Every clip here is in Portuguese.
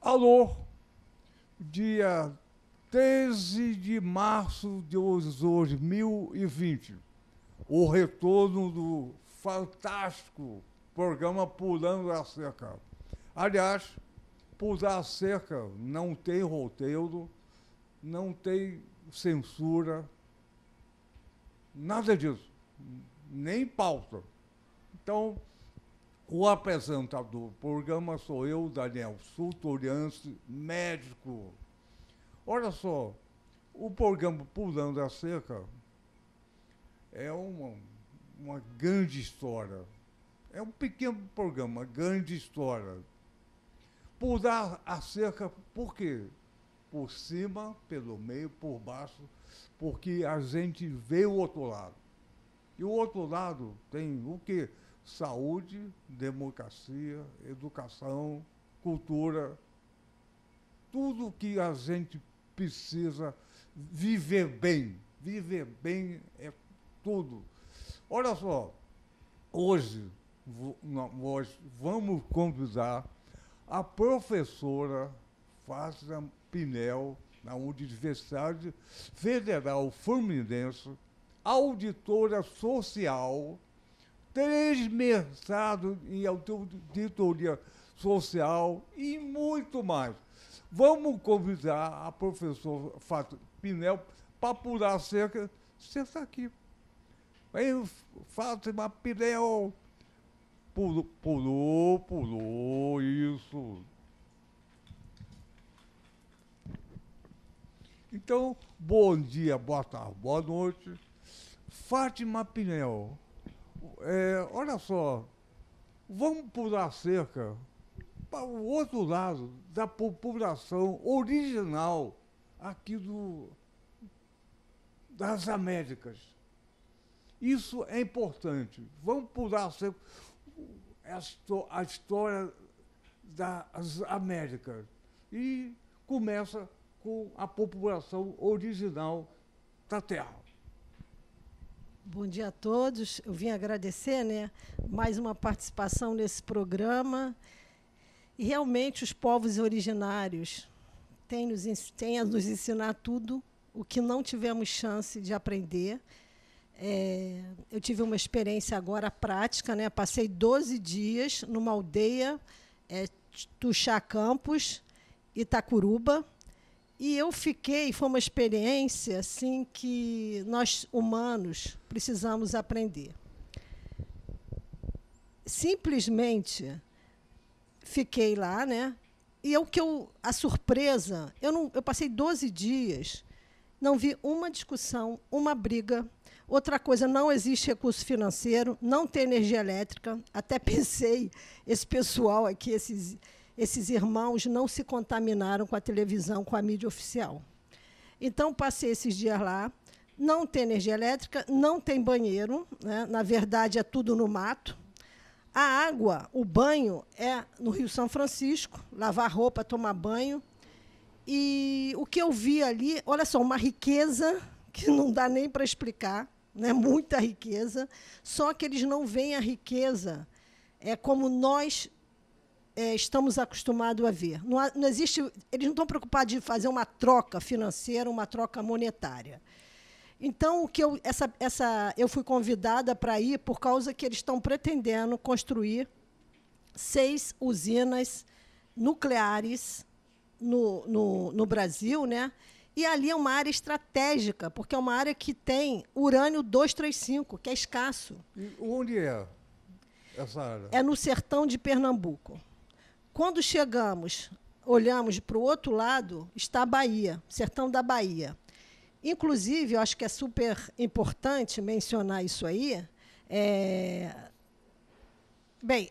Alô, dia 13 de março de 2020, o retorno do fantástico programa Pulando a Cerca. Aliás, Pular a Cerca não tem roteiro, não tem censura, nada disso, nem pauta. Então, o apresentador do programa sou eu, Daniel Sultoriance, médico. Olha só, o programa Pulando a Seca é uma, uma grande história. É um pequeno programa, grande história. Pular a cerca, por quê? Por cima, pelo meio, por baixo, porque a gente vê o outro lado. E o outro lado tem o quê? saúde, democracia, educação, cultura, tudo que a gente precisa viver bem. Viver bem é tudo. Olha só, hoje nós vamos convidar a professora Fátima Pinel, na Universidade Federal Fluminense, auditora social transversado em auditoria social e muito mais. Vamos convidar a professora Fátima Pinel para apurar cerca, disso aqui. Aí Fátima Pinel pulou, pulou, pulou, isso. Então, bom dia, boa tarde, boa noite. Fátima Pinel é, olha só, vamos pular cerca para o outro lado da população original aqui do, das Américas. Isso é importante. Vamos pular a cerca. A história das Américas. E começa com a população original da Terra. Bom dia a todos. Eu vim agradecer né, mais uma participação nesse programa. E realmente os povos originários têm, nos, têm a nos ensinar tudo o que não tivemos chance de aprender. É, eu tive uma experiência agora prática, né? Passei 12 dias numa aldeia, é, Tuxá Campos, Itacuruba, e eu fiquei, foi uma experiência assim que nós humanos precisamos aprender. Simplesmente fiquei lá, né? E é o que eu a surpresa, eu não eu passei 12 dias, não vi uma discussão, uma briga. Outra coisa, não existe recurso financeiro, não tem energia elétrica. Até pensei, esse pessoal aqui, esses esses irmãos não se contaminaram com a televisão, com a mídia oficial. Então, passei esses dias lá. Não tem energia elétrica, não tem banheiro, né? na verdade é tudo no mato. A água, o banho, é no Rio São Francisco lavar roupa, tomar banho. E o que eu vi ali, olha só, uma riqueza que não dá nem para explicar, né? muita riqueza, só que eles não veem a riqueza é como nós é, estamos acostumados a ver. Não, não existe, eles não estão preocupados de fazer uma troca financeira, uma troca monetária. Então, o que eu, essa, essa, eu fui convidada para ir por causa que eles estão pretendendo construir seis usinas nucleares no, no, no, Brasil, né? E ali é uma área estratégica, porque é uma área que tem urânio 235, que é escasso. E onde é essa área? É no sertão de Pernambuco. Quando chegamos, olhamos para o outro lado, está a Bahia, sertão da Bahia. Inclusive, eu acho que é super importante mencionar isso aí. É... Bem,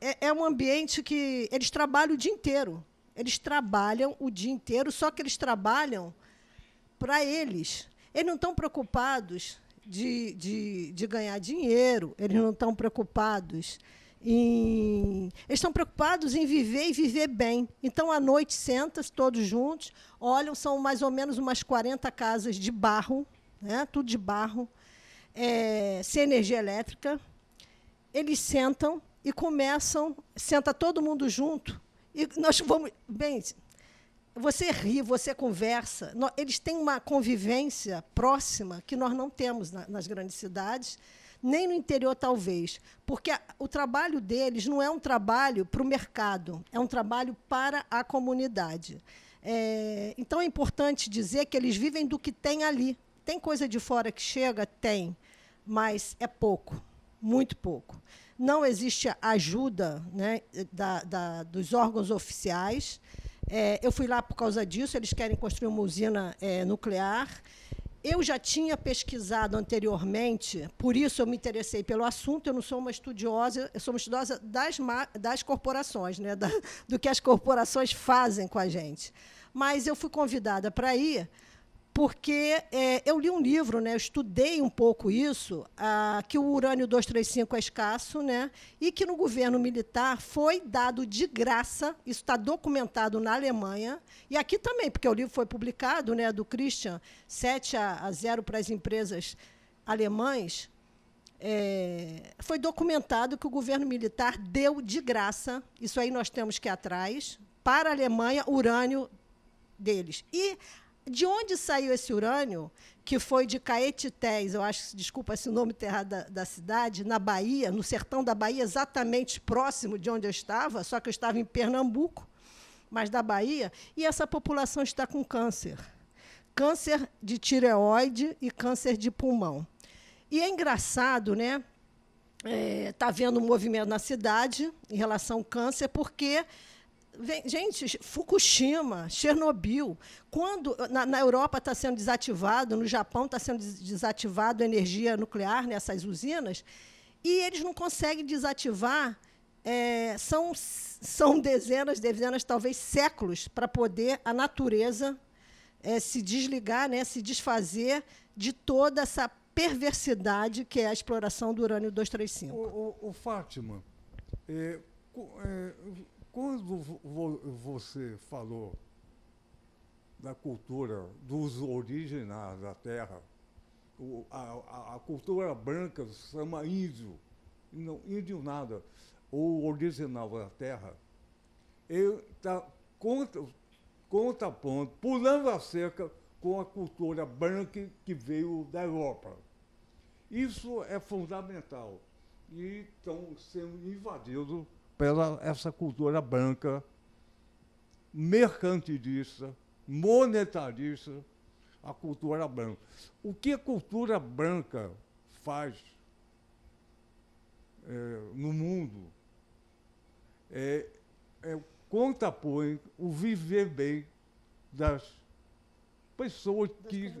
é, é um ambiente que eles trabalham o dia inteiro. Eles trabalham o dia inteiro, só que eles trabalham para eles. Eles não estão preocupados de, de, de ganhar dinheiro, eles não estão preocupados em... Eles estão preocupados em viver e viver bem. Então, à noite, sentam todos juntos, olham, são mais ou menos umas 40 casas de barro, né? tudo de barro, é, sem energia elétrica. Eles sentam e começam, senta todo mundo junto, e nós vamos... Bem, você ri, você conversa. Eles têm uma convivência próxima que nós não temos nas grandes cidades, nem no interior, talvez, porque o trabalho deles não é um trabalho para o mercado, é um trabalho para a comunidade. É, então é importante dizer que eles vivem do que tem ali. Tem coisa de fora que chega? Tem, mas é pouco, muito pouco. Não existe ajuda né, da, da, dos órgãos oficiais. É, eu fui lá por causa disso, eles querem construir uma usina é, nuclear. Eu já tinha pesquisado anteriormente, por isso eu me interessei pelo assunto. Eu não sou uma estudiosa, eu sou uma estudiosa das, das corporações, né? Da, do que as corporações fazem com a gente. Mas eu fui convidada para ir porque é, eu li um livro, né, estudei um pouco isso, ah, que o urânio 235 é escasso, né, e que no governo militar foi dado de graça, isso está documentado na Alemanha, e aqui também, porque o livro foi publicado, né, do Christian, 7 a, a 0 para as empresas alemães, é, foi documentado que o governo militar deu de graça, isso aí nós temos que ir atrás, para a Alemanha, urânio deles. E de onde saiu esse urânio, que foi de Caetés, eu acho, desculpa esse nome tá errado da, da, cidade, na Bahia, no sertão da Bahia, exatamente próximo de onde eu estava, só que eu estava em Pernambuco, mas da Bahia, e essa população está com câncer. Câncer de tireoide e câncer de pulmão. E é engraçado, né? Está eh, é, tá vendo um movimento na cidade em relação ao câncer, porque gente, Fukushima, Chernobyl, quando na, na Europa está sendo desativado, no Japão está sendo desativado a energia nuclear nessas usinas, e eles não conseguem desativar. É, são, são dezenas, dezenas, talvez séculos para poder a natureza é, se desligar, né, se desfazer de toda essa perversidade que é a exploração do urânio 235. O, o, o Fátima, é, é quando você falou da cultura dos originais da terra, o, a, a, cultura branca se chama índio, não índio nada, ou original da terra, ele está contra, contrapondo, pulando a cerca com a cultura branca que veio da Europa. Isso é fundamental. E estão sendo invadidos pela essa cultura branca, mercantilista, monetarista, a cultura branca. O que a cultura branca faz é, no mundo é, é contrapõe o viver bem das pessoas das que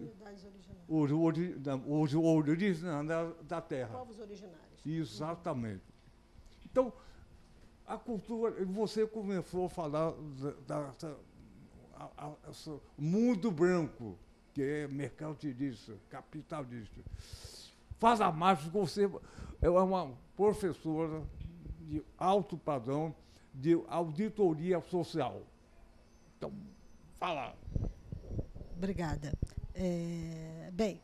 os, ori, os originários da, da terra. Povos originários. Exatamente. Então, a cultura, você começou a falar da, mundo branco, que é mercantilista, capitalista. Faz a marcha, você é uma professora de alto padrão de auditoria social. Então, fala. Obrigada. É, bem,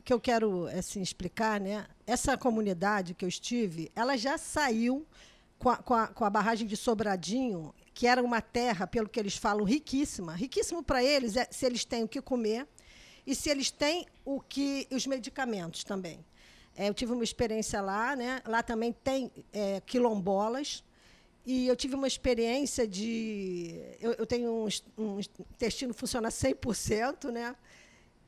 o que eu quero assim, explicar, né? Essa comunidade que eu estive, ela já saiu com a, com a, com a barragem de Sobradinho, que era uma terra, pelo que eles falam, riquíssima. Riquíssimo para eles é se eles têm o que comer e se eles têm o que os medicamentos também. É, eu tive uma experiência lá, né? Lá também tem é, quilombolas. E eu tive uma experiência de. Eu, eu tenho um, um intestino que funciona 100%, né?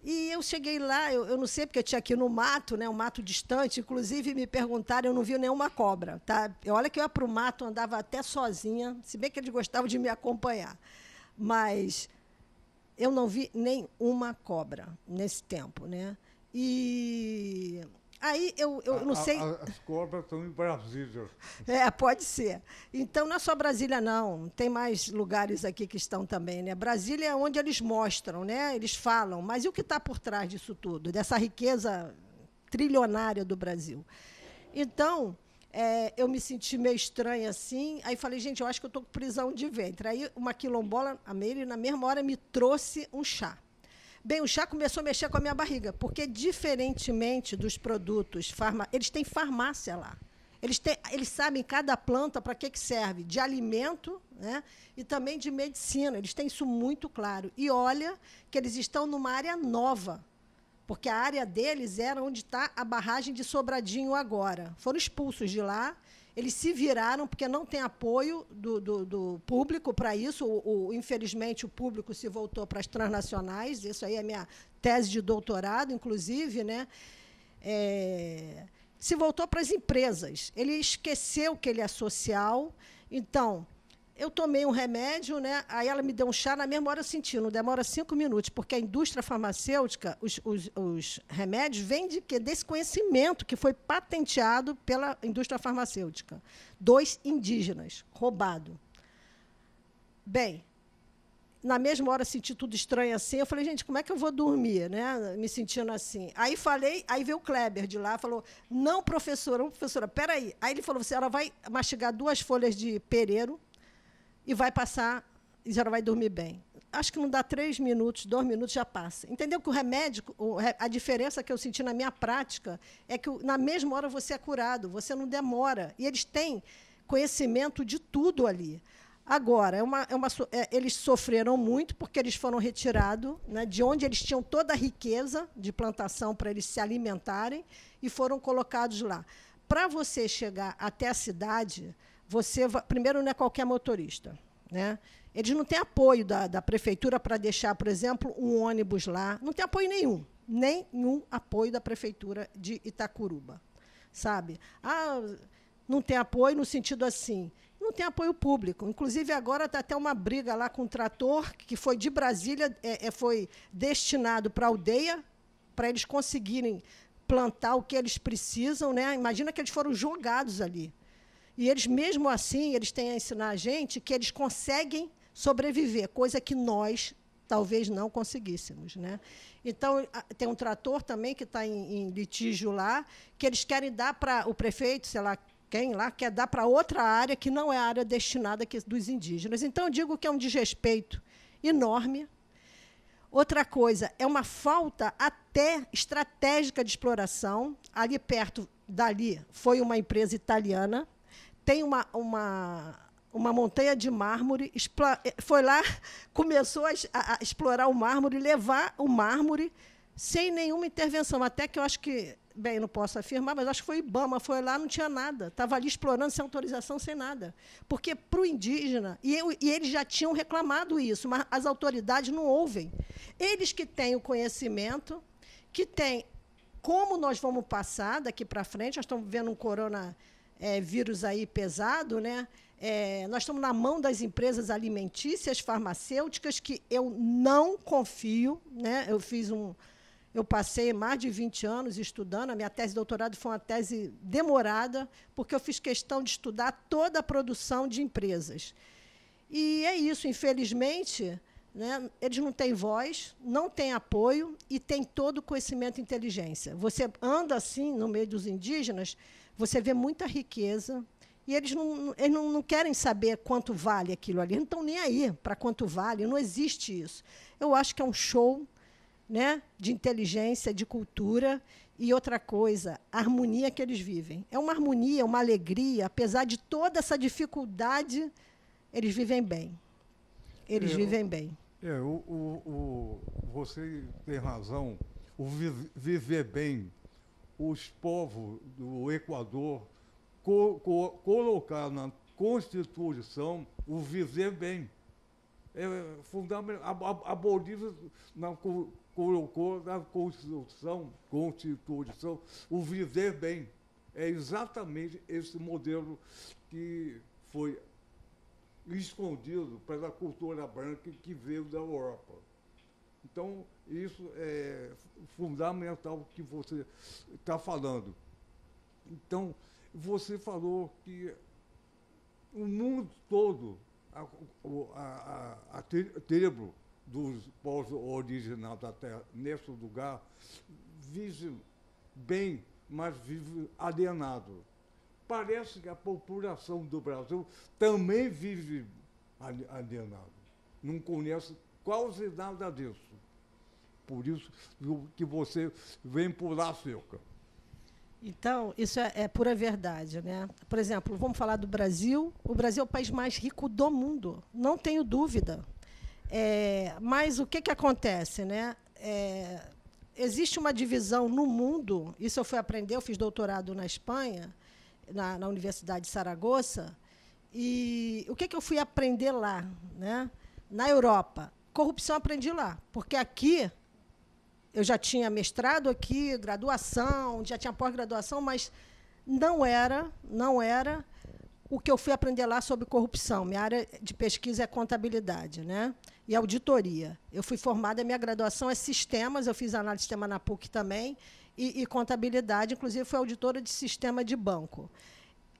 E eu cheguei lá, eu, eu, não sei, porque eu tinha aqui no mato, né, um mato distante, inclusive me perguntaram, eu não vi nenhuma cobra. Tá? Olha que eu ia para o mato, andava até sozinha, se bem que eles gostavam de me acompanhar. Mas eu não vi nenhuma cobra nesse tempo. Né? E Aí eu, eu não sei. a, as cobras estão em Brasília. É, pode ser. Então não é só Brasília, não. Tem mais lugares aqui que estão também, né? Brasília é onde eles mostram, né? Eles falam. Mas e o que está por trás disso tudo, dessa riqueza trilionária do Brasil? Então. É, eu me senti meio estranha assim. Aí falei, gente, eu acho que eu estou com prisão de ventre. Aí uma quilombola, a Meire, na mesma hora me trouxe um chá. Bem, o chá começou a mexer com a minha barriga, porque diferentemente dos produtos, farma, eles têm farmácia lá. Eles, têm, eles sabem cada planta para que, que serve, de alimento né? e também de medicina. Eles têm isso muito claro. E olha que eles estão numa área nova, porque a área deles era onde está a barragem de Sobradinho agora. Foram expulsos de lá eles se viraram porque não tem apoio do, do, do público para isso. O, o, infelizmente, o público se voltou para as transnacionais. Isso aí é minha tese de doutorado, inclusive. Né? É, se voltou para as empresas. Ele esqueceu que ele é social. Então, eu tomei um remédio, né? Aí ela me deu um chá, na mesma hora eu senti, não demora cinco minutos, porque a indústria farmacêutica, os, os, os remédios vêm de quê? Desse conhecimento que foi patenteado pela indústria farmacêutica. Dois indígenas, roubado. Bem, na mesma hora senti tudo estranho assim. Eu falei, gente, como é que eu vou dormir, né? Me sentindo assim. Aí falei, aí veio o Kleber de lá, falou: "Não, professora, não, professora, peraí. aí". ele falou: "Você ela vai mastigar duas folhas de pereiro e vai passar e já vai dormir bem. Acho que não dá três minutos, dois minutos, já passa. Entendeu que o remédio, a diferença que eu senti na minha prática é que na mesma hora você é curado, você não demora. E eles têm conhecimento de tudo ali. Agora, é uma, é uma, é, eles sofreram muito porque eles foram retirados né, de onde eles tinham toda a riqueza de plantação para eles se alimentarem e foram colocados lá. Para você chegar até a cidade, você primeiro não é qualquer motorista, né? Eles não têm apoio da, da prefeitura para deixar, por exemplo, um ônibus lá. Não tem apoio nenhum, nenhum apoio da prefeitura de Itacuruba, sabe? Ah, não tem apoio no sentido assim, não tem apoio público. Inclusive, agora está até uma briga lá com um trator que foi de Brasília, é, é foi destinado para a aldeia, para eles conseguirem plantar o que eles precisam. Né? Imagina que eles foram jogados ali. E eles, mesmo assim, eles têm a ensinar a gente que eles conseguem sobreviver, coisa que nós talvez não conseguíssemos. Né? Então, tem um trator também que está em, em litígio lá, que eles querem dar para o prefeito, sei lá, quem lá quer dar para outra área que não é a área destinada dos indígenas. Então, eu digo que é um desrespeito enorme. Outra coisa, é uma falta até estratégica de exploração. Ali perto dali foi uma empresa italiana tem uma, uma, uma montanha de mármore, foi lá, começou a, a explorar o mármore, levar o mármore sem nenhuma intervenção. Até que eu acho que, bem, não posso afirmar, mas acho que foi Ibama, foi lá, não tinha nada. Estava ali explorando sem autorização, sem nada. Porque para o indígena, e, eu, e, eles já tinham reclamado isso, mas as autoridades não ouvem. Eles que têm o conhecimento, que têm como nós vamos passar daqui para frente, nós estamos vendo um corona é, vírus aí pesado, né? É, nós estamos na mão das empresas alimentícias, farmacêuticas, que eu não confio. Né? Eu fiz um. Eu passei mais de 20 anos estudando, a minha tese de doutorado foi uma tese demorada, porque eu fiz questão de estudar toda a produção de empresas. E é isso, infelizmente, né, eles não têm voz, não têm apoio e têm todo o conhecimento e inteligência. Você anda assim no meio dos indígenas, você vê muita riqueza e eles não, eles não, não querem saber quanto vale aquilo ali. Eles não estão nem aí para quanto vale. Não existe isso. Eu acho que é um show né, de inteligência, de cultura e outra coisa, a harmonia que eles vivem. É uma harmonia, uma alegria, apesar de toda essa dificuldade, eles vivem bem. Eles é, eu, vivem bem. É, o, o, o, você tem razão. O viver bem os povos do Equador co co colocar na Constituição o viver bem. É, é fundamental. A, a, Bolívia na, colocou na Constituição, Constituição o viver bem. É exatamente esse modelo que foi escondido pela cultura branca que veio da Europa. Então, isso é fundamental que você está falando. Então, você falou que o mundo todo, a, a, a, a tribo dos povos originais da Terra, nesse lugar, vive bem, mas vive alienado. Parece que a população do Brasil também vive alienado. Não conhece quase nada disso. Por isso que você vem pular a cerca. Então, isso é, é, pura verdade. Né? Por exemplo, vamos falar do Brasil. O Brasil é o país mais rico do mundo, não tenho dúvida. É, mas o que, que acontece? Né? É, existe uma divisão no mundo, isso eu fui aprender, eu fiz doutorado na Espanha, na, na Universidade de Saragoça, e o que, que eu fui aprender lá? Né? Na Europa. Corrupção aprendi lá, porque aqui eu já tinha mestrado aqui, graduação, já tinha pós-graduação, mas não era, não era o que eu fui aprender lá sobre corrupção. Minha área de pesquisa é contabilidade, né? E auditoria. Eu fui formada, minha graduação é sistemas, eu fiz análise de sistema na PUC também, e, e contabilidade, inclusive fui auditora de sistema de banco.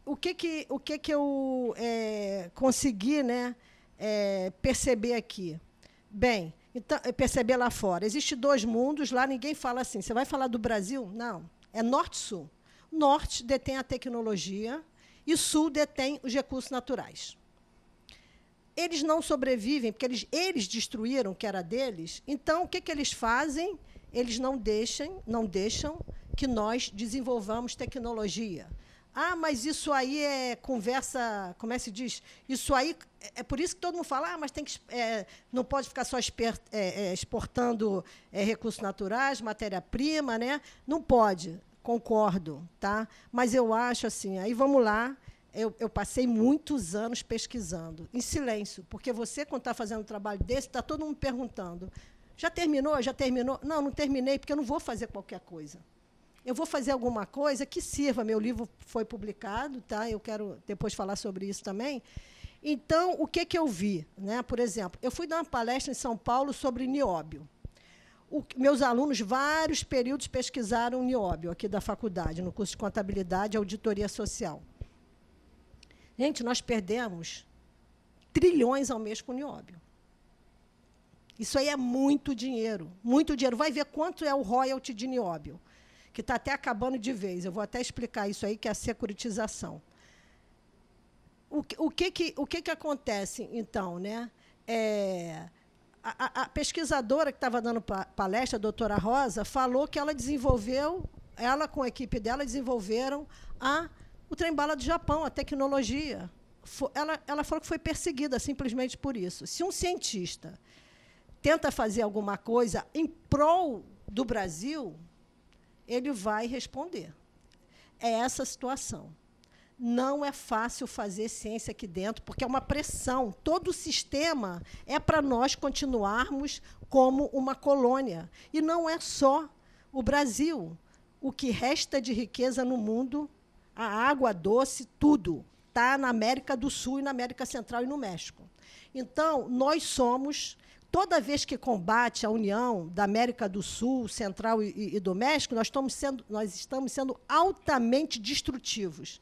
O que, que, o que, que eu é, consegui né, é, perceber aqui? Bem, então, perceber lá fora. Existem dois mundos, lá ninguém fala assim. Você vai falar do Brasil? Não. É norte-sul. Norte detém a tecnologia e sul detém os recursos naturais. Eles não sobrevivem, porque eles, eles destruíram o que era deles. Então, o que, que eles fazem? Eles não deixam, não deixam que nós desenvolvamos tecnologia. Ah, mas isso aí é conversa, como é que se diz? Isso aí é por isso que todo mundo fala, ah, mas tem que, é, não pode ficar só é, é, exportando é, recursos naturais, matéria-prima, né? Não pode, concordo, tá? Mas eu acho assim, aí vamos lá. Eu, eu passei muitos anos pesquisando, em silêncio, porque você, quando está fazendo um trabalho desse, está todo mundo perguntando. Já terminou? Já terminou? Não, não terminei, porque eu não vou fazer qualquer coisa eu vou fazer alguma coisa que sirva. Meu livro foi publicado, tá? Eu quero depois falar sobre isso também. Então, o que, que eu vi? Né? Por exemplo, eu fui dar uma palestra em São Paulo sobre nióbio. O, meus alunos, vários períodos, pesquisaram nióbio aqui da faculdade, no curso de Contabilidade e Auditoria Social. Gente, nós perdemos trilhões ao mês com nióbio. Isso aí é muito dinheiro, muito dinheiro. Vai ver quanto é o royalty de nióbio que está até acabando de vez. Eu vou até explicar isso aí, que é a securitização. O, que, o, que, que, o que, que acontece, então? Né? É, a, a pesquisadora que estava dando palestra, a doutora Rosa, falou que ela desenvolveu, ela com a equipe dela, desenvolveram a, o trem-bala do Japão, a tecnologia. Ela, ela falou que foi perseguida simplesmente por isso. Se um cientista tenta fazer alguma coisa em prol do Brasil, ele vai responder. É essa a situação. Não é fácil fazer ciência aqui dentro, porque é uma pressão. Todo o sistema é para nós continuarmos como uma colônia. E não é só o Brasil. O que resta de riqueza no mundo, a água, a doce, tudo, está na América do Sul e na América Central e no México. Então, nós somos toda vez que combate a união da América do Sul, Central e, e do México, nós estamos, sendo, nós estamos sendo altamente destrutivos.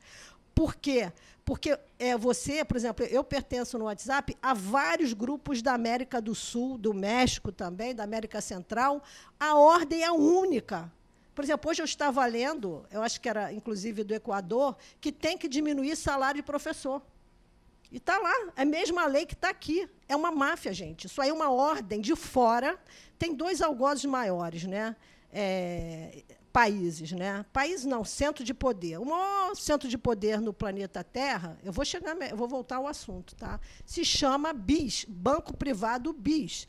Por quê? Porque é, você, por exemplo, eu pertenço no WhatsApp a vários grupos da América do Sul, do México também, da América Central. A ordem é única. Por exemplo, hoje eu estava lendo, eu acho que era inclusive do Equador, que tem que diminuir salário de professor. E está lá, é a mesma lei que está aqui. É uma máfia, gente. Isso aí é uma ordem de fora. Tem dois algozes maiores, né? É, países, né? País não, centro de poder. O maior centro de poder no planeta Terra, eu vou chegar, eu vou voltar ao assunto, tá? Se chama BIS, Banco Privado BIS.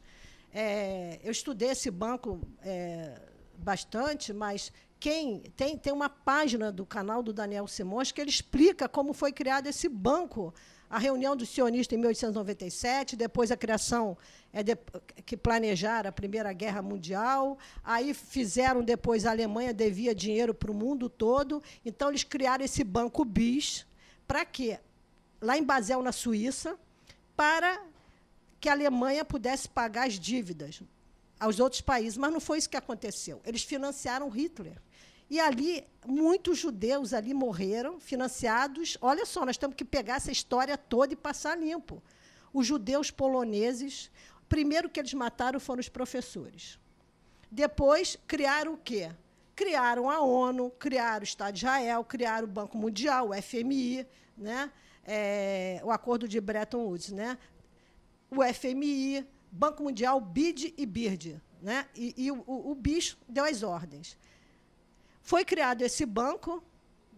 É, eu estudei esse banco é, bastante, mas quem tem tem uma página do canal do Daniel Simões que ele explica como foi criado esse banco a reunião dos sionistas em 1897, depois a criação é de, que planejaram a Primeira Guerra Mundial, aí fizeram depois a Alemanha devia dinheiro para o mundo todo, então eles criaram esse banco BIS para quê? Lá em Basel, na Suíça, para que a Alemanha pudesse pagar as dívidas aos outros países, mas não foi isso que aconteceu. Eles financiaram Hitler. E ali, muitos judeus ali morreram, financiados. Olha só, nós temos que pegar essa história toda e passar limpo. Os judeus poloneses, primeiro que eles mataram foram os professores. Depois, criaram o quê? Criaram a ONU, criaram o Estado de Israel, criaram o Banco Mundial, o FMI, né? É, o Acordo de Bretton Woods, né? o FMI, Banco Mundial, BID e BIRD. Né? E, e o, o bicho deu as ordens. Foi criado esse banco,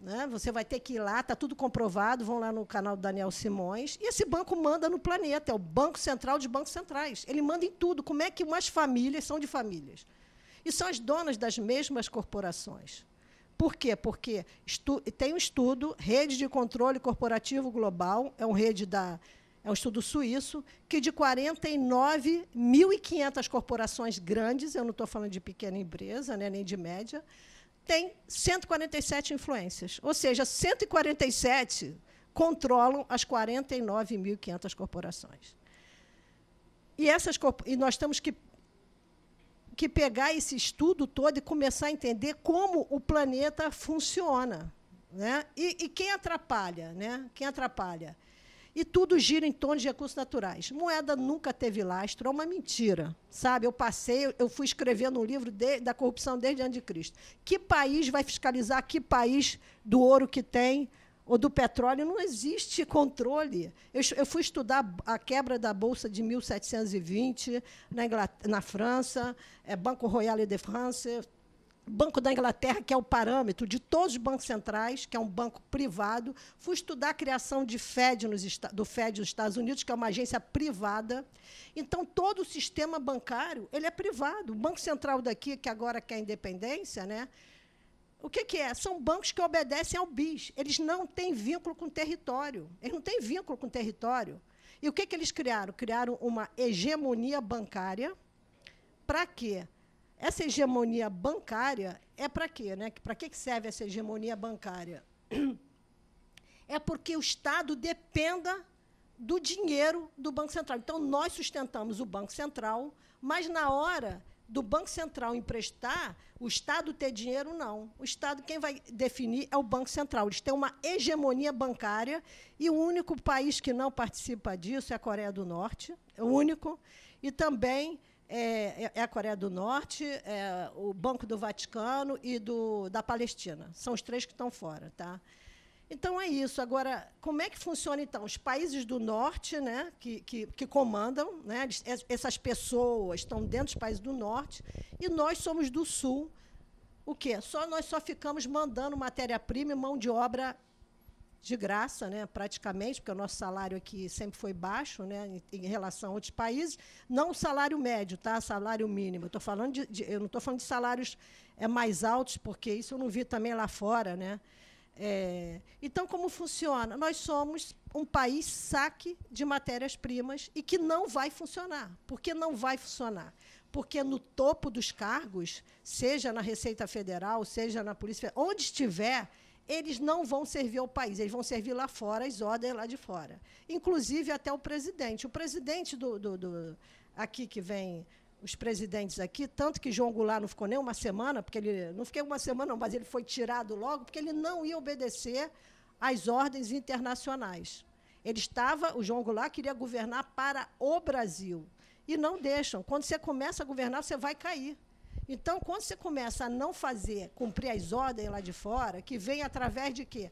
né? você vai ter que ir lá, está tudo comprovado, vão lá no canal do Daniel Simões. E esse banco manda no planeta, é o Banco Central de Bancos Centrais. Ele manda em tudo. Como é que umas famílias são de famílias? E são as donas das mesmas corporações. Por quê? Porque tem um estudo, Rede de Controle Corporativo Global, é um rede da. É um estudo suíço que de 49.500 corporações grandes, eu não estou falando de pequena empresa, né, nem de média, tem 147 influências. Ou seja, 147 controlam as 49.500 corporações. E, essas, e nós temos que, que pegar esse estudo todo e começar a entender como o planeta funciona. Né? E, e quem atrapalha? Né? Quem atrapalha? E tudo gira em torno de recursos naturais. Moeda nunca teve lastro, é uma mentira. Sabe? Eu passei, eu fui escrevendo um livro de, da corrupção desde antes de Cristo. Que país vai fiscalizar que país do ouro que tem ou do petróleo? Não existe controle. Eu, eu fui estudar a quebra da Bolsa de 1720 na, Inglaterra, na França, é, Banco Royal de France, Banco da Inglaterra, que é o parâmetro de todos os bancos centrais, que é um banco privado. Fui estudar a criação de Fed nos, do FED nos Estados Unidos, que é uma agência privada. Então, todo o sistema bancário ele é privado. O Banco Central daqui, que agora quer independência, né? o que, que é? São bancos que obedecem ao BIS. Eles não têm vínculo com o território. Eles não têm vínculo com o território. E o que, que eles criaram? Criaram uma hegemonia bancária. Para quê? Para quê? Essa hegemonia bancária é para quê? Né? Para que serve essa hegemonia bancária? É porque o Estado dependa do dinheiro do Banco Central. Então, nós sustentamos o Banco Central, mas na hora do Banco Central emprestar, o Estado ter dinheiro, não. O Estado, quem vai definir é o Banco Central. Eles têm uma hegemonia bancária e o único país que não participa disso é a Coreia do Norte, é o único. E também é, é, é a Coreia do Norte, é o Banco do Vaticano e do, da Palestina. São os três que estão fora. Tá? Então é isso. Agora, como é que funciona então? Os países do norte, né, que, que, que comandam, né, essas pessoas estão dentro dos países do norte, e nós somos do sul. O quê? Só nós só ficamos mandando matéria-prima e mão de obra de graça, né, praticamente, porque o nosso salário aqui sempre foi baixo né, em, relação a outros países, não o salário médio, tá? salário mínimo. Eu, tô falando de, de eu não estou falando de salários é, mais altos, porque isso eu não vi também lá fora. Né? É, então, como funciona? Nós somos um país saque de matérias-primas e que não vai funcionar. Por que não vai funcionar? Porque no topo dos cargos, seja na Receita Federal, seja na Polícia Federal, onde estiver, eles não vão servir ao país, eles vão servir lá fora, as ordens lá de fora. Inclusive até o presidente. O presidente do, do, do aqui que vem os presidentes aqui, tanto que João Goulart não ficou nem uma semana, porque ele não ficou uma semana, mas ele foi tirado logo, porque ele não ia obedecer às ordens internacionais. Ele estava, o João Goulart queria governar para o Brasil e não deixam. Quando você começa a governar, você vai cair. Então, quando você começa a não fazer, cumprir as ordens lá de fora, que vem através de quê?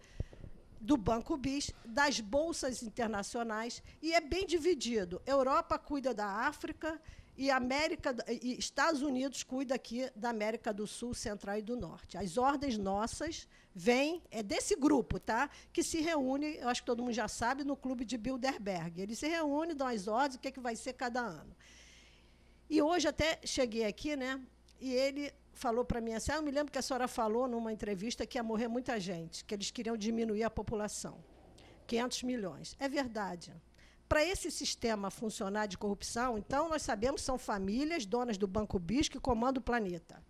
do Banco BIS, das bolsas internacionais, e é bem dividido. Europa cuida da África e América e Estados Unidos cuida aqui da América do Sul, Central e do Norte. As ordens nossas vêm é desse grupo, tá? Que se reúne, eu acho que todo mundo já sabe, no clube de Bilderberg. Eles se reúnem, dão as ordens, o que é que vai ser cada ano. E hoje até cheguei aqui, né? e ele falou para mim assim: ah, eu me lembro que a senhora falou numa entrevista que ia morrer muita gente, que eles queriam diminuir a população. 500 milhões. É verdade. Para esse sistema funcionar de corrupção, então, nós sabemos que são famílias, donas do Banco Bis, que comandam o planeta.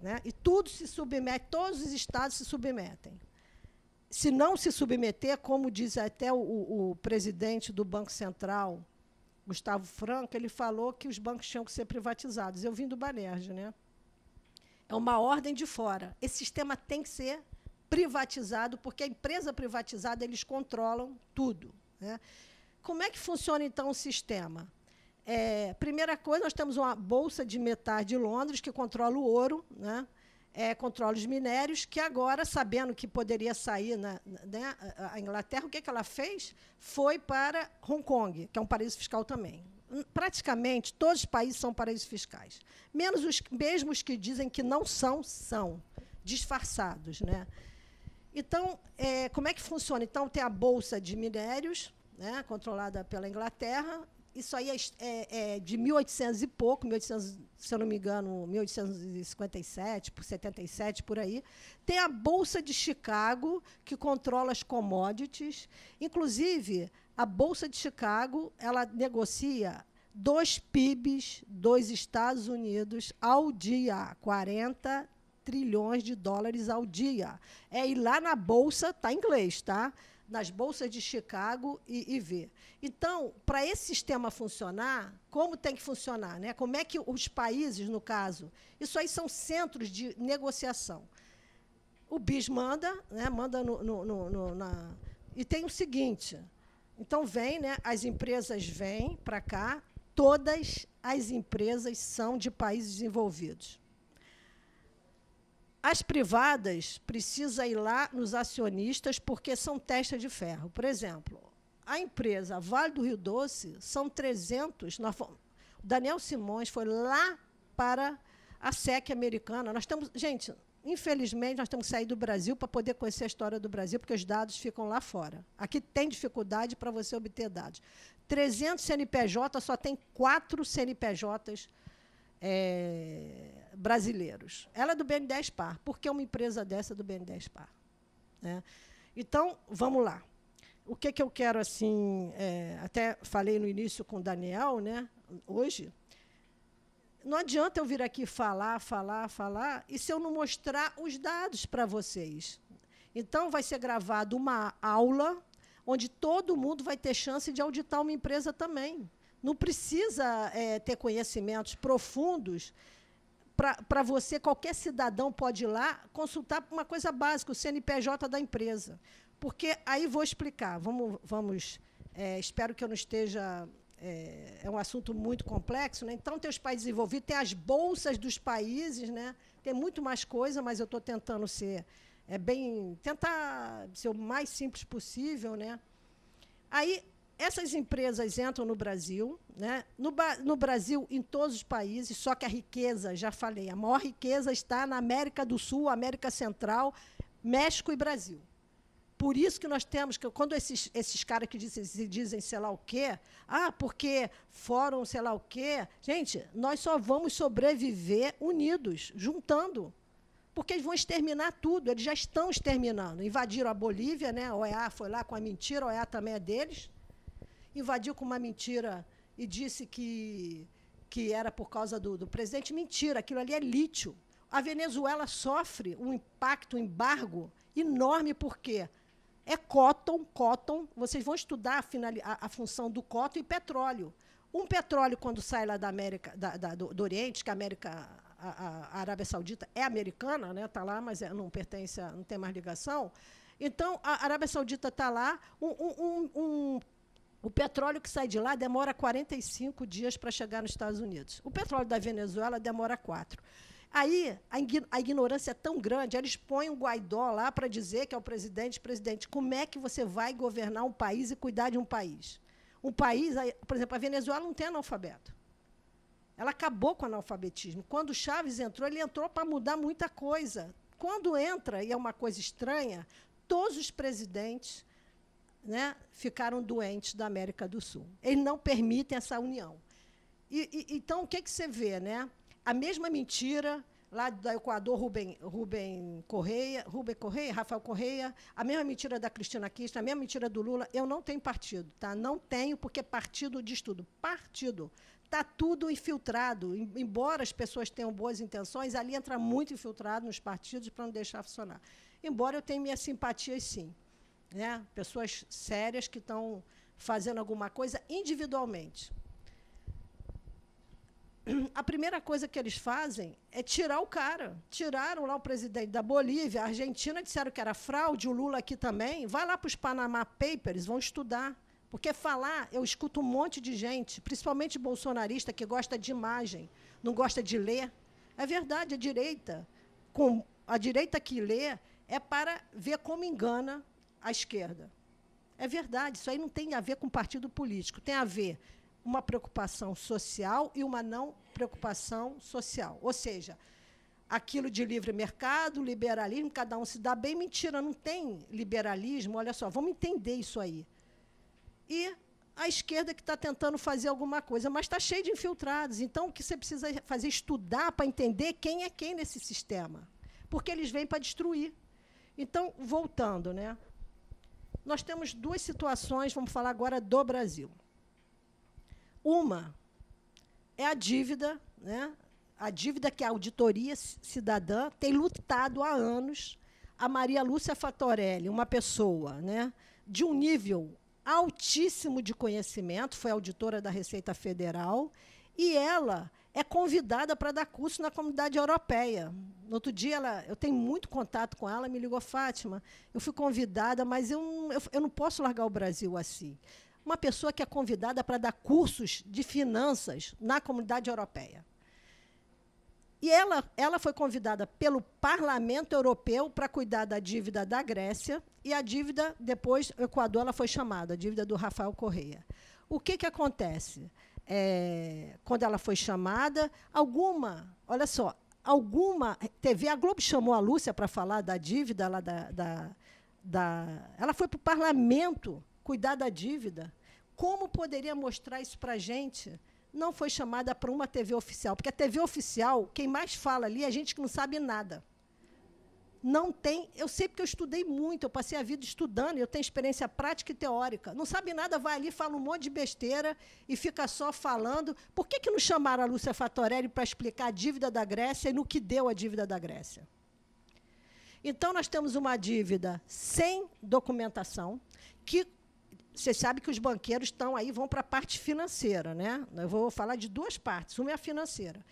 Né? E tudo se submete, todos os estados se submetem. Se não se submeter, como diz até o, o presidente do Banco Central, Gustavo Franco, ele falou que os bancos tinham que ser privatizados. Eu vim do Banerj, né? É uma ordem de fora. Esse sistema tem que ser privatizado, porque a empresa privatizada eles controlam tudo. Né? Como é que funciona então o sistema? É, primeira coisa, nós temos uma bolsa de metade de Londres que controla o ouro, né? é, controla os minérios, que agora, sabendo que poderia sair na, né, a Inglaterra, o que, é que ela fez? Foi para Hong Kong, que é um paraíso fiscal também. Hum, praticamente todos os países são paraísos fiscais. Menos os mesmo os que dizem que não são, são disfarçados. Né? Então, é, como é que funciona? Então, tem a Bolsa de Minérios, né, controlada pela Inglaterra, isso aí é, é, é, de 1800 e pouco, 1800, se eu não me engano, 1857, por 77, por aí. Tem a Bolsa de Chicago, que controla as commodities. Inclusive, a Bolsa de Chicago ela negocia dois PIBs dos Estados Unidos ao dia, 40 trilhões de dólares ao dia. É, e lá na Bolsa está inglês, tá? nas bolsas de Chicago e, e ver. Então, para esse sistema funcionar, como tem que funcionar? Né? Como é que os países, no caso, isso aí são centros de negociação. O BIS manda, né, manda no, no, no, no na... E tem o seguinte: então vem, né, as empresas vêm para cá, todas as empresas são de países desenvolvidos. As privadas precisa ir lá nos acionistas porque são testa de ferro. Por exemplo, a empresa Vale do Rio Doce são 300. Nós, o Daniel Simões foi lá para a SEC americana. Nós estamos, gente, infelizmente nós temos que sair do Brasil para poder conhecer a história do Brasil, porque os dados ficam lá fora. Aqui tem dificuldade para você obter dados. 300 CNPJ só tem quatro CNPJs é, eh, brasileiros. Ela é do BNDES Par. Por que uma empresa dessa é do BNDES Par? Né? Então, vamos lá. O que, que eu quero, assim, é, até falei no início com o Daniel, né, hoje, não adianta eu vir aqui falar, falar, falar, e se eu não mostrar os dados para vocês. Então, vai ser gravada uma aula onde todo mundo vai ter chance de auditar uma empresa também. Não precisa é, ter conhecimentos profundos para você, qualquer cidadão pode ir lá consultar uma coisa básica, o CNPJ da empresa. Porque aí vou explicar, vamos. vamos é, espero que eu não esteja. É, é, um assunto muito complexo, né? Então, tem os países envolvidos, tem as bolsas dos países, né? Tem muito mais coisa, mas eu estou tentando ser é bem tentar ser o mais simples possível, né? Aí essas empresas entram no Brasil, né? no, no Brasil, em todos os países, só que a riqueza, já falei, a maior riqueza está na América do Sul, América Central, México e Brasil. Por isso que nós temos que, quando esses, esses caras que dizem, dizem sei lá o quê, ah, porque fórum, sei lá o quê, gente, nós só vamos sobreviver unidos, juntando. Porque eles vão exterminar tudo, eles já estão exterminando. Invadiram a Bolívia, né? a OEA foi lá com a mentira, a OEA também é deles, invadiu com uma mentira e disse que, que era por causa do, do presidente. Mentira, aquilo ali é lítio. A Venezuela sofre um impacto, um embargo enorme, por quê? É cotton, cotton. Vocês vão estudar a, final, a, a função do cotton e petróleo. Um petróleo, quando sai lá da América, da, da, do, do, Oriente, que a América, a, a Arábia Saudita é americana, está né? Tá lá, mas é, não pertence, a, não tem mais ligação. Então, a Arábia Saudita está lá, um, um, um, o petróleo que sai de lá demora 45 dias para chegar nos Estados Unidos. O petróleo da Venezuela demora quatro. Aí a, ignorância é tão grande, eles põem o Guaidó lá para dizer que é o presidente, presidente. Como é que você vai governar um país e cuidar de um país? Um país, por exemplo, a Venezuela não tem analfabeto. Ela acabou com o analfabetismo. Quando Chaves entrou, ele entrou para mudar muita coisa. Quando entra, e é uma coisa estranha, todos os presidentes né, ficaram doentes da América do Sul. Eles não permitem essa união. E, e, então, o que, que você vê? Né? A mesma mentira lá do Equador, Rubem, Rubem Correia, Rubem Correia, Rafael Correia, a mesma mentira da Cristina Kirchner, a mesma mentira do Lula. Eu não tenho partido, tá? Não tenho, porque partido diz tudo. Partido. Está tudo infiltrado. Embora as pessoas tenham boas intenções, ali entra muito infiltrado nos partidos para não deixar funcionar. Embora eu tenha minhas simpatias, sim né? pessoas sérias que estão fazendo alguma coisa individualmente. A primeira coisa que eles fazem é tirar o cara. Tiraram lá o presidente da Bolívia, a Argentina, disseram que era fraude, o Lula aqui também. Vai lá para os Panama Papers, vão estudar. Porque falar, eu escuto um monte de gente, principalmente bolsonarista, que gosta de imagem, não gosta de ler. É verdade, a direita, com a direita que lê, é para ver como engana, à esquerda. É verdade, isso aí não tem a ver com partido político, tem a ver uma preocupação social e uma não preocupação social. Ou seja, aquilo de livre mercado, liberalismo, cada um se dá bem, mentira, não tem liberalismo, olha só, vamos entender isso aí. E a esquerda que está tentando fazer alguma coisa, mas está cheio de infiltrados. Então, o que você precisa fazer? É estudar para entender quem é quem nesse sistema. Porque eles vêm para destruir. Então, voltando, né? nós temos duas situações, vamos falar agora do Brasil. Uma é a dívida, né? a dívida que a auditoria cidadã tem lutado há anos. A Maria Lúcia Fatorelli, uma pessoa né, de um nível altíssimo de conhecimento, foi auditora da Receita Federal, e ela é convidada para dar curso na comunidade europeia. No outro dia, ela, eu tenho muito contato com ela, me ligou, Fátima, eu fui convidada, mas eu, eu, eu não posso largar o Brasil assim. Uma pessoa que é convidada para dar cursos de finanças na comunidade europeia. E ela, ela foi convidada pelo Parlamento Europeu para cuidar da dívida da Grécia, e a dívida, depois, o Equador, ela foi chamada, a dívida do Rafael Correia. O que, que acontece? é, quando ela foi chamada, alguma, olha só, alguma TV, a Globo chamou a Lúcia para falar da dívida lá da, da, da ela foi para o parlamento cuidar da dívida. Como poderia mostrar isso para a gente? Não foi chamada para uma TV oficial, porque a TV oficial, quem mais fala ali é a gente que não sabe nada não tem. Eu sei porque eu estudei muito, eu passei a vida estudando, eu tenho experiência prática e teórica. Não sabe nada, vai ali, fala um monte de besteira e fica só falando. Por que, que não chamaram a Lúcia Fatorelli para explicar a dívida da Grécia e no que deu a dívida da Grécia? Então, nós temos uma dívida sem documentação, que você sabe que os banqueiros estão aí, vão para a parte financeira. Né? Eu vou falar de duas partes. Uma é a financeira.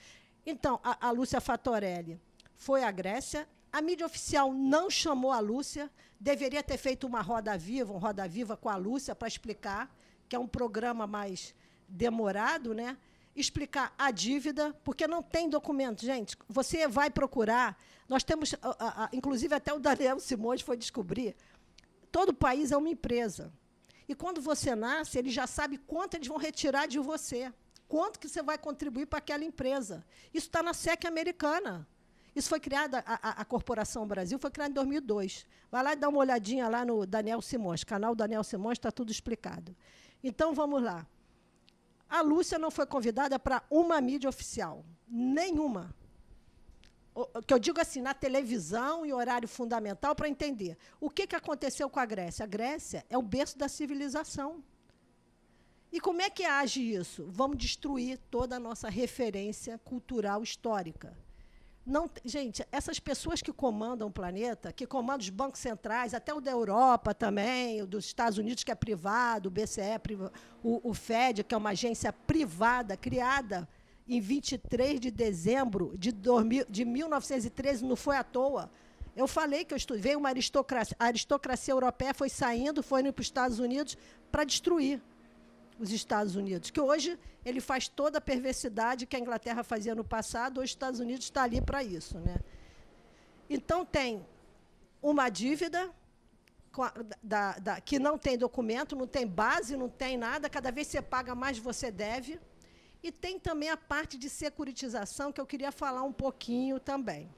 Então, a, a Lúcia Fatorelli foi à Grécia a mídia oficial não chamou a Lúcia, deveria ter feito uma roda viva, um roda viva com a Lúcia para explicar, que é um programa mais demorado, né? explicar a dívida, porque não tem documento, gente. Você vai procurar. Nós temos, inclusive até o Daniel Simões foi descobrir. Todo país é uma empresa. E quando você nasce, ele já sabe quanto eles vão retirar de você, quanto que você vai contribuir para aquela empresa. Isso está na SEC americana. Isso foi criado, a, a, a, Corporação Brasil foi criada em 2002. Vai lá e dá uma olhadinha lá no Daniel Simões, canal Daniel Simões, está tudo explicado. Então, vamos lá. A Lúcia não foi convidada para uma mídia oficial, nenhuma. O, que eu digo assim, na televisão, e horário fundamental, para entender. O que, que aconteceu com a Grécia? A Grécia é o berço da civilização. E como é que age isso? Vamos destruir toda a nossa referência cultural histórica. Não, gente, essas pessoas que comandam o planeta, que comandam os bancos centrais, até o da Europa também, o dos Estados Unidos, que é privado, o BCE, o, o FED, que é uma agência privada criada em 23 de dezembro de, 2000, de 1913, não foi à toa. Eu falei que eu estudei, veio uma aristocracia, a aristocracia europeia foi saindo, foi indo para os Estados Unidos para destruir os Estados Unidos, que hoje ele faz toda a perversidade que a Inglaterra fazia no passado, hoje os Estados Unidos está ali para isso. Né? Então, tem uma dívida a, da, da, que não tem documento, não tem base, não tem nada, cada vez você paga mais você deve. E tem também a parte de securitização, que eu queria falar um pouquinho também.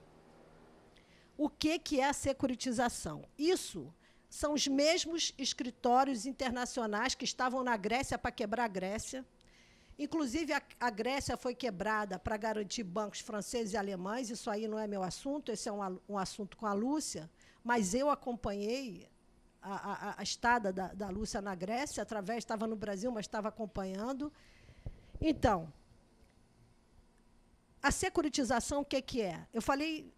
O que, que é a securitização? Isso são os mesmos escritórios internacionais que estavam na Grécia para quebrar a Grécia. Inclusive, a, Grécia foi quebrada para garantir bancos franceses e alemães. Isso aí não é meu assunto, esse é um, um assunto com a Lúcia. Mas eu acompanhei a, a, a estada da, da Lúcia na Grécia, através, estava no Brasil, mas estava acompanhando. Então, a securitização, o que, que é? Eu falei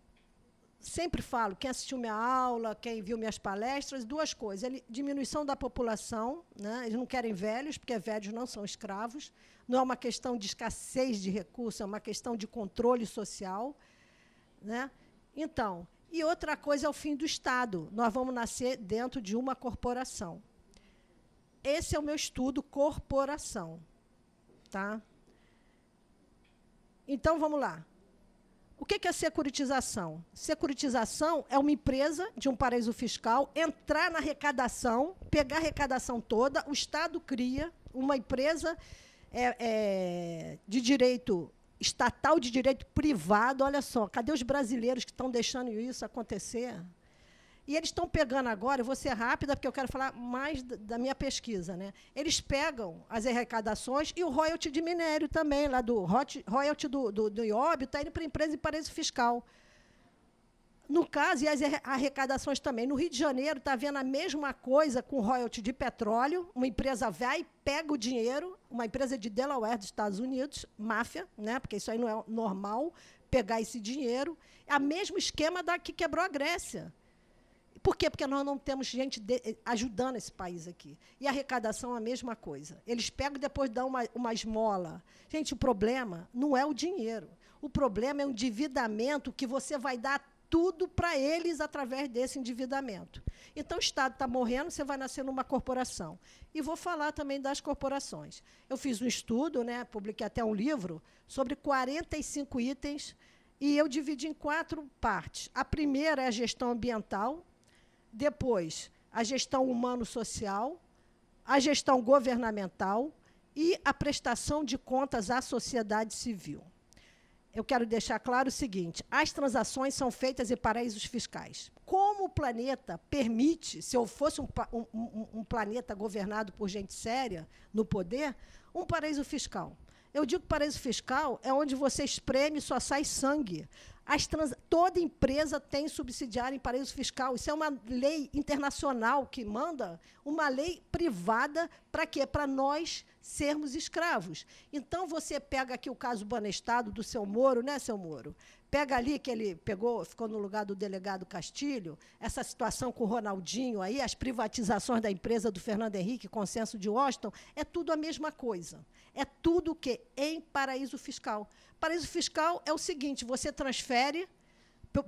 sempre falo, quem assistiu minha aula, quem viu minhas palestras, duas coisas. Ele, diminuição da população, né? eles não querem velhos, porque velhos não são escravos. Não é uma questão de escassez de recursos, é uma questão de controle social. Né? Então, e outra coisa é o fim do Estado. Nós vamos nascer dentro de uma corporação. Esse é o meu estudo, corporação. Tá? Então, vamos lá. O que é securitização? Securitização é uma empresa de um paraíso fiscal entrar na arrecadação, pegar a arrecadação toda, o Estado cria uma empresa é, é, de direito estatal, de direito privado. Olha só, cadê os brasileiros que estão deixando isso acontecer? E eles estão pegando agora, eu vou ser rápida, porque eu quero falar mais da minha pesquisa. Né? Eles pegam as arrecadações e o royalty de minério também, lá do royalty do, do, do ióbio, está indo para empresa de paraíso fiscal. No caso, e as arrecadações também. No Rio de Janeiro está vendo a mesma coisa com royalty de petróleo. Uma empresa vai e pega o dinheiro, uma empresa de Delaware, dos Estados Unidos, máfia, né? porque isso aí não é normal, pegar esse dinheiro. É o mesmo esquema da que quebrou a Grécia. Por quê? Porque nós não temos gente de, eh, ajudando esse país aqui. E a arrecadação é a mesma coisa. Eles pegam e depois dão uma, uma esmola. Gente, o problema não é o dinheiro. O problema é o endividamento que você vai dar tudo para eles através desse endividamento. Então, o Estado está morrendo, você vai nascer numa corporação. E vou falar também das corporações. Eu fiz um estudo, né, publiquei até um livro, sobre 45 itens, e eu dividi em quatro partes. A primeira é a gestão ambiental, depois a gestão humano-social, a gestão governamental e a prestação de contas à sociedade civil. Eu quero deixar claro o seguinte: as transações são feitas em paraísos fiscais. Como o planeta permite, se eu fosse um, um, um planeta governado por gente séria no poder, um paraíso fiscal? Eu digo paraíso fiscal é onde você espreme e só sai sangue. Trans... toda empresa tem subsidiário em paraíso fiscal. Isso é uma lei internacional que manda, uma lei privada para quê? Para nós sermos escravos. Então, você pega aqui o caso Banestado, do seu Moro, né, seu Moro? Pega ali que ele pegou, ficou no lugar do delegado Castilho, essa situação com o Ronaldinho aí, as privatizações da empresa do Fernando Henrique, consenso de Washington, é tudo a mesma coisa. É tudo o que em paraíso fiscal. Paraíso fiscal é o seguinte, você transfere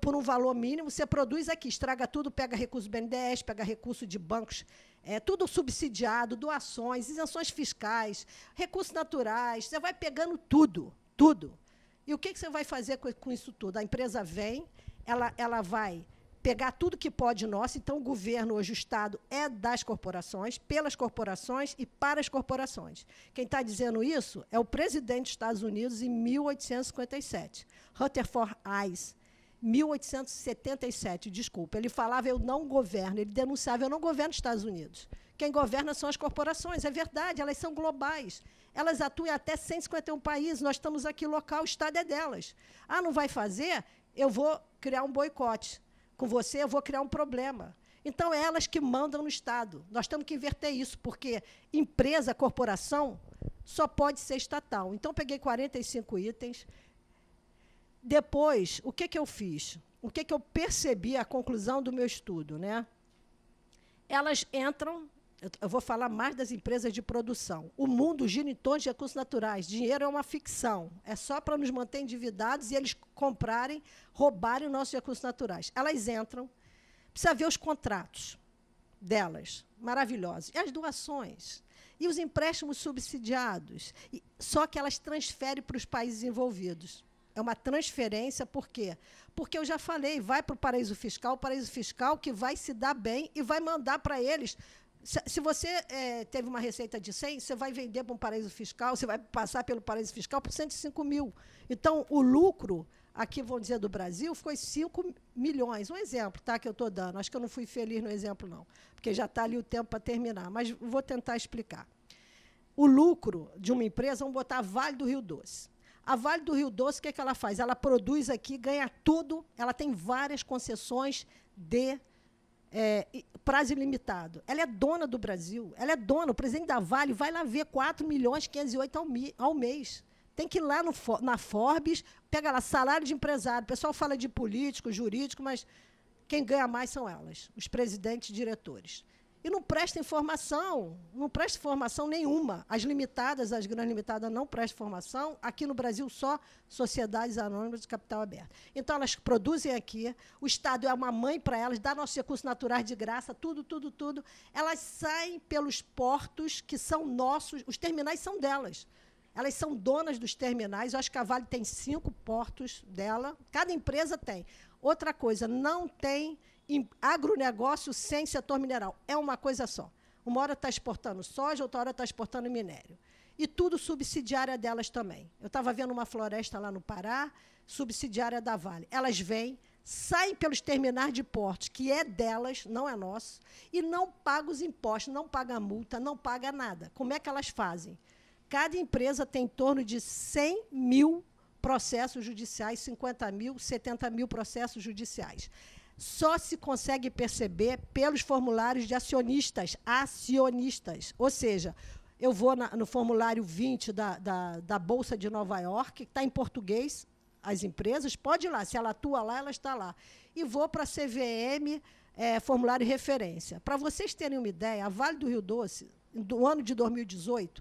por um valor mínimo, você produz aqui, estraga tudo, pega recurso BNDES, pega recurso de bancos, é, tudo subsidiado, doações, isenções fiscais, recursos naturais, você vai pegando tudo, tudo. E o que, que você vai fazer com, com isso tudo? A empresa vem, ela, ela vai pegar tudo que pode nosso, então o governo, hoje o Estado, é das corporações, pelas corporações e para as corporações. Quem está dizendo isso é o presidente dos Estados Unidos em 1857, Rutherford Hayes, 1877, desculpa. Ele falava eu não governo, ele denunciava eu não governo os Estados Unidos quem governa são as corporações. É verdade, elas são globais. Elas atuam em até 151 países, nós estamos aqui local, o Estado é delas. Ah, não vai fazer? Eu vou criar um boicote. Com você, eu vou criar um problema. Então, é elas que mandam no Estado. Nós temos que inverter isso, porque empresa, corporação, só pode ser estatal. Então, peguei 45 itens. Depois, o que, que eu fiz? O que, que eu percebi, a conclusão do meu estudo? Né? Elas entram eu vou falar mais das empresas de produção. O mundo gira em torno de recursos naturais. Dinheiro é uma ficção. É só para nos manter endividados e eles comprarem, roubarem os nossos recursos naturais. Elas entram, precisa ver os contratos delas, maravilhosos. E as doações. E os empréstimos subsidiados. E, só que elas transferem para os países envolvidos. É uma transferência, por quê? Porque eu já falei, vai para o paraíso fiscal, o paraíso fiscal que vai se dar bem e vai mandar para eles se, você é, teve uma receita de 100, você vai vender para um paraíso fiscal, você vai passar pelo paraíso fiscal por 105 mil. Então, o lucro, aqui, vamos dizer, do Brasil, foi 5 milhões. Um exemplo tá, que eu estou dando. Acho que eu não fui feliz no exemplo, não, porque já está ali o tempo para terminar. Mas vou tentar explicar. O lucro de uma empresa, vamos botar a Vale do Rio Doce. A Vale do Rio Doce, o que, é que ela faz? Ela produz aqui, ganha tudo, ela tem várias concessões de é, prazo ilimitado. Ela é dona do Brasil, ela é dona. O presidente da Vale vai lá ver 4 milhões 508 ao, mi, ao mês. Tem que ir lá no, na Forbes, pega lá salário de empresário. O pessoal fala de político, jurídico, mas quem ganha mais são elas, os presidentes e diretores. E não presta informação, não presta formação nenhuma. As limitadas, as grandes limitadas não prestam formação. Aqui no Brasil, só sociedades anônimas de capital aberto. Então, elas produzem aqui, o Estado é uma mãe para elas, dá nossos recursos naturais de graça, tudo, tudo, tudo. Elas saem pelos portos que são nossos, os terminais são delas. Elas são donas dos terminais. Eu acho que a Vale tem cinco portos dela, cada empresa tem. Outra coisa, não tem agronegócio sem setor mineral. É uma coisa só. Uma hora está exportando soja, outra hora está exportando minério. E tudo subsidiária delas também. Eu estava vendo uma floresta lá no Pará, subsidiária da Vale. Elas vêm, saem pelos terminais de portos, que é delas, não é nosso, e não pagam os impostos, não pagam a multa, não pagam nada. Como é que elas fazem? Cada empresa tem em torno de 100 mil processos judiciais, 50 mil, 70 mil processos judiciais só se consegue perceber pelos formulários de acionistas, acionistas. Ou seja, eu vou na, no formulário 20 da, da, da Bolsa de Nova York, que está em português, as empresas, pode ir lá, se ela atua lá, ela está lá. E vou para a CVM, é, formulário referência. Para vocês terem uma ideia, a Vale do Rio Doce, do ano de 2018,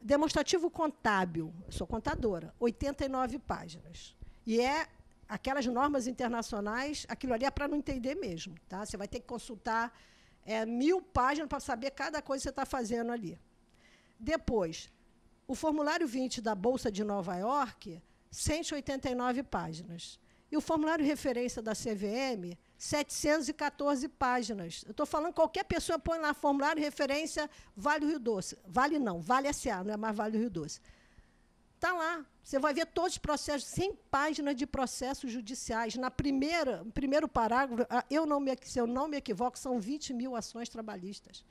demonstrativo contábil, sou contadora, 89 páginas. E é aquelas normas internacionais, aquilo ali é para não entender mesmo. Tá? Você vai ter que consultar é, mil páginas para saber cada coisa que você está fazendo ali. Depois, o formulário 20 da Bolsa de Nova York, 189 páginas. E o formulário referência da CVM, 714 páginas. Eu estou falando qualquer pessoa põe lá formulário referência Vale Rio Doce. Vale não, Vale SA, não é mais Vale Rio Doce. Está lá. Você vai ver todos os processos, 100 páginas de processos judiciais. Na primeira, primeiro parágrafo, ah, eu não me, se eu não me equivoco, são 20 mil ações trabalhistas.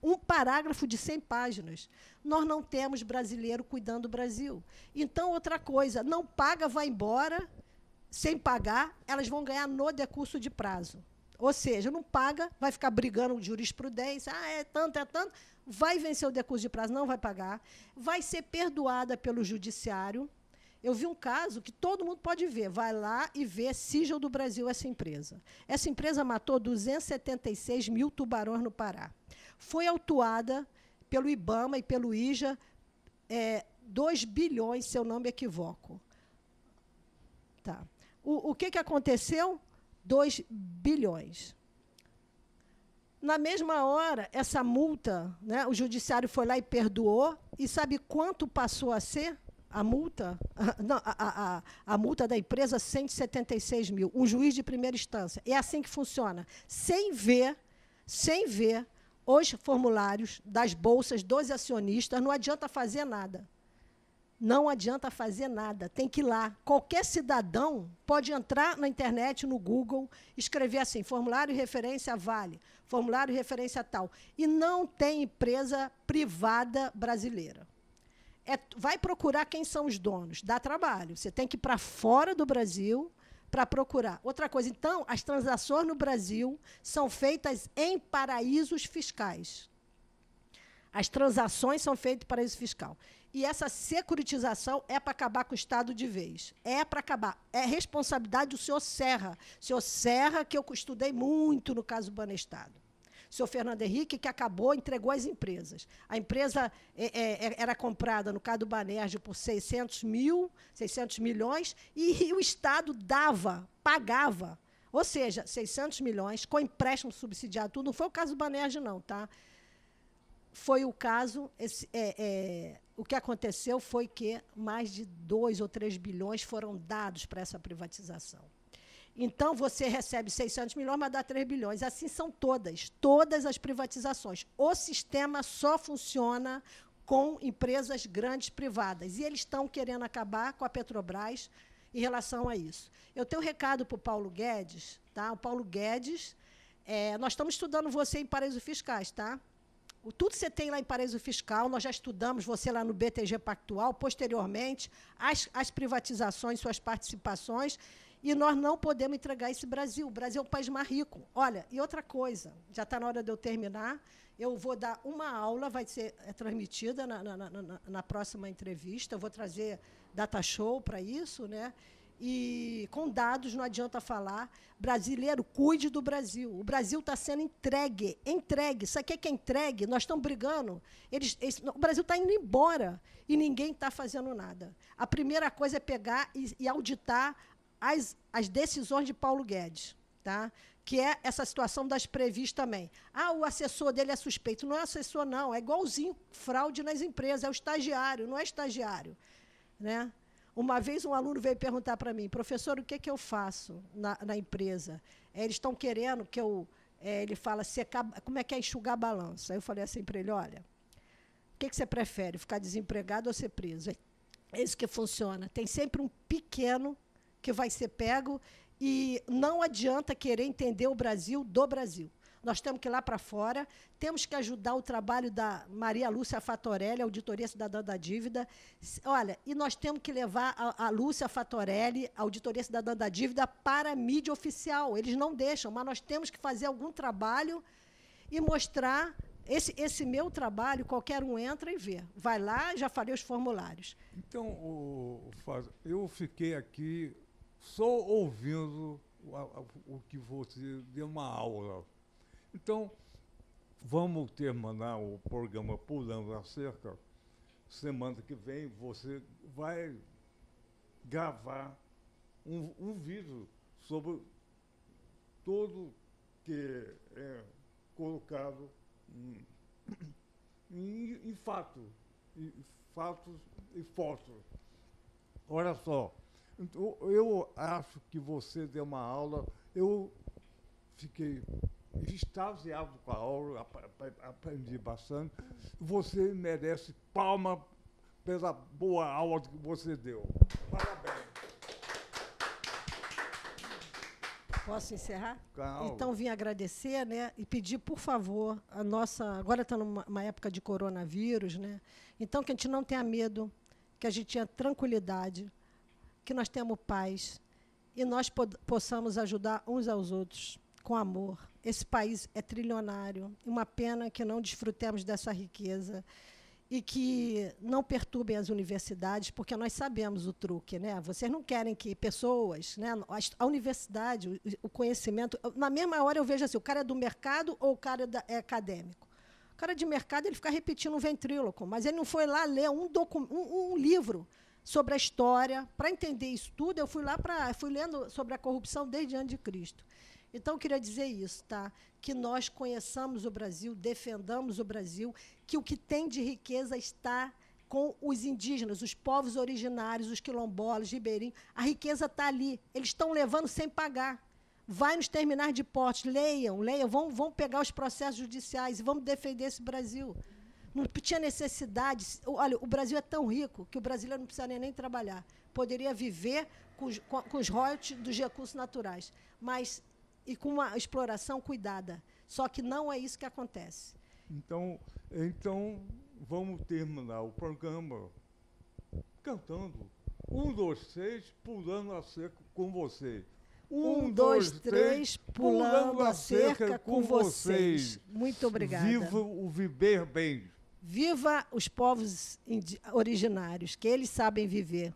Um parágrafo de 100 páginas. Nós não temos brasileiro cuidando do Brasil. Então, outra coisa, não paga, vai embora, sem pagar, elas vão ganhar no decurso de prazo. Ou seja, não paga, vai ficar brigando com jurisprudência, ah, é tanto, é tanto, vai vencer o decurso de prazo, não vai pagar, vai ser perdoada pelo judiciário. Eu vi um caso que todo mundo pode ver, vai lá e vê sigil do Brasil, essa empresa. Essa empresa matou 276 mil tubarões no Pará. Foi autuada pelo IBAMA e pelo IJA, é, 2 bilhões, se eu não me equivoco. Tá. O, o que, que aconteceu? 2 bilhões. Na mesma hora, essa multa, né, o judiciário foi lá e perdoou. E sabe quanto passou a ser a multa? Não, a, a, a, multa da empresa, 176 mil. Um juiz de primeira instância. É assim que funciona. Sem ver, sem ver os formulários das bolsas dos acionistas, não adianta fazer nada não adianta fazer nada, tem que ir lá. Qualquer cidadão pode entrar na internet, no Google, escrever assim: formulário referência Vale, formulário referência tal. E não tem empresa privada brasileira. É, vai procurar quem são os donos, dá trabalho. Você tem que ir para fora do Brasil para procurar. Outra coisa, então, as transações no Brasil são feitas em paraísos fiscais. As transações são feitas em paraíso fiscal. E essa securitização é para acabar com o Estado de vez. É para acabar. É responsabilidade do senhor Serra. Senhor Serra, que eu estudei muito no caso do Banestado senhor Fernando Henrique, que acabou, entregou as empresas. A empresa é, é, é era comprada, no caso do Banerjo, por 600 mil, 600 milhões, e, e o Estado dava, pagava. Ou seja, 600 milhões, com empréstimo subsidiado, tudo. Não foi o caso do Banerjo, não, tá? Foi o caso esse, é, é o que aconteceu foi que mais de 2 ou 3 bilhões foram dados para essa privatização. Então, você recebe 600 milhões, mas dá 3 bilhões. Assim são todas, todas as privatizações. O sistema só funciona com empresas grandes privadas. E eles estão querendo acabar com a Petrobras em relação a isso. Eu tenho um recado para o Paulo Guedes. Tá? O Paulo Guedes, é, nós estamos estudando você em paraísos fiscais, tá? tudo tudo você tem lá em paraíso fiscal, nós já estudamos você lá no BTG Pactual, posteriormente, as, as privatizações, suas participações, e nós não podemos entregar esse Brasil. O Brasil é o país mais rico. Olha, e outra coisa, já está na hora de eu terminar, eu vou dar uma aula, vai ser é, transmitida na, na, na, na próxima entrevista, eu vou trazer data show para isso, né? e com dados não adianta falar. Brasileiro, cuide do Brasil. O Brasil está sendo entregue, entregue. Isso aqui é que é entregue. Nós estamos brigando. Eles, eles, o Brasil está indo embora e ninguém está fazendo nada. A primeira coisa é pegar e, e auditar as, as decisões de Paulo Guedes. Tá? que é essa situação das previs também. Ah, o assessor dele é suspeito. Não é assessor, não. É igualzinho fraude nas empresas. É o estagiário, não é estagiário. Né? Uma vez um aluno veio perguntar para mim, professor, o que, é que eu faço na, na empresa? É, eles estão querendo que eu. É, ele fala, secar, como é que é enxugar balanço? Aí eu falei assim para ele: olha, o que, que você prefere, ficar desempregado ou ser preso? É isso que funciona. Tem sempre um pequeno que vai ser pego e não adianta querer entender o Brasil do Brasil. Nós temos que ir lá para fora, temos que ajudar o trabalho da Maria Lúcia Fatorelli, Auditoria Cidadã da Dívida. Olha, e nós temos que levar a, a Lúcia Fatorelli, Auditoria Cidadã da Dívida, para a mídia oficial. Eles não deixam, mas nós temos que fazer algum trabalho e mostrar esse, esse meu trabalho, qualquer um entra e vê. Vai lá, já falei os formulários. Então, o, eu fiquei aqui só ouvindo o, o que você deu uma aula então, vamos terminar o programa Pulando a Cerca. Semana que vem você vai gravar um, um vídeo sobre tudo que é colocado em, em, fato, em fatos e fotos. Olha só, então, eu acho que você deu uma aula, eu fiquei extasiado é. é com a aula, aprendi bastante. Você merece palma pela boa aula que você deu. Parabéns. Posso encerrar? Claro. Então, vim agradecer né, e pedir, por favor, a nossa. Agora está numa época de coronavírus, né? Então, que a gente não tenha medo, que a gente tenha tranquilidade, que nós temos paz e nós possamos ajudar uns aos outros com amor. Esse país é trilionário. Uma pena que não desfrutemos dessa riqueza e que não perturbem as universidades, porque nós sabemos o truque, né? Vocês não querem que pessoas, né? A universidade, o conhecimento, na mesma hora eu vejo assim, o cara é do mercado ou o cara é, é acadêmico. O cara de mercado ele fica repetindo um ventríloco, mas ele não foi lá ler um, um, um livro sobre a história para entender isso tudo. Eu fui lá para fui lendo sobre a corrupção desde antes de Cristo. Então, eu queria dizer isso, tá? Que nós conheçamos o Brasil, defendamos o Brasil, que o que tem de riqueza está com os indígenas, os povos originários, os quilombolas, ribeirinhos. A riqueza está ali. Eles estão levando sem pagar. Vai nos terminar de portes, leiam, leiam, vão, vão pegar os processos judiciais e vamos defender esse Brasil. Não tinha necessidade. Olha, o Brasil é tão rico que o brasileiro não precisaria nem trabalhar. Poderia viver com com, com os royalties dos recursos naturais. Mas e com uma exploração cuidada. Só que não é isso que acontece. Então, então vamos terminar o programa cantando um, dois, três, pulando a cerca com vocês. Um, um dois, dois, três, pulando, pulando a cerca, com vocês. vocês. Muito obrigada. Viva o viver bem. Viva os povos originários, que eles sabem viver.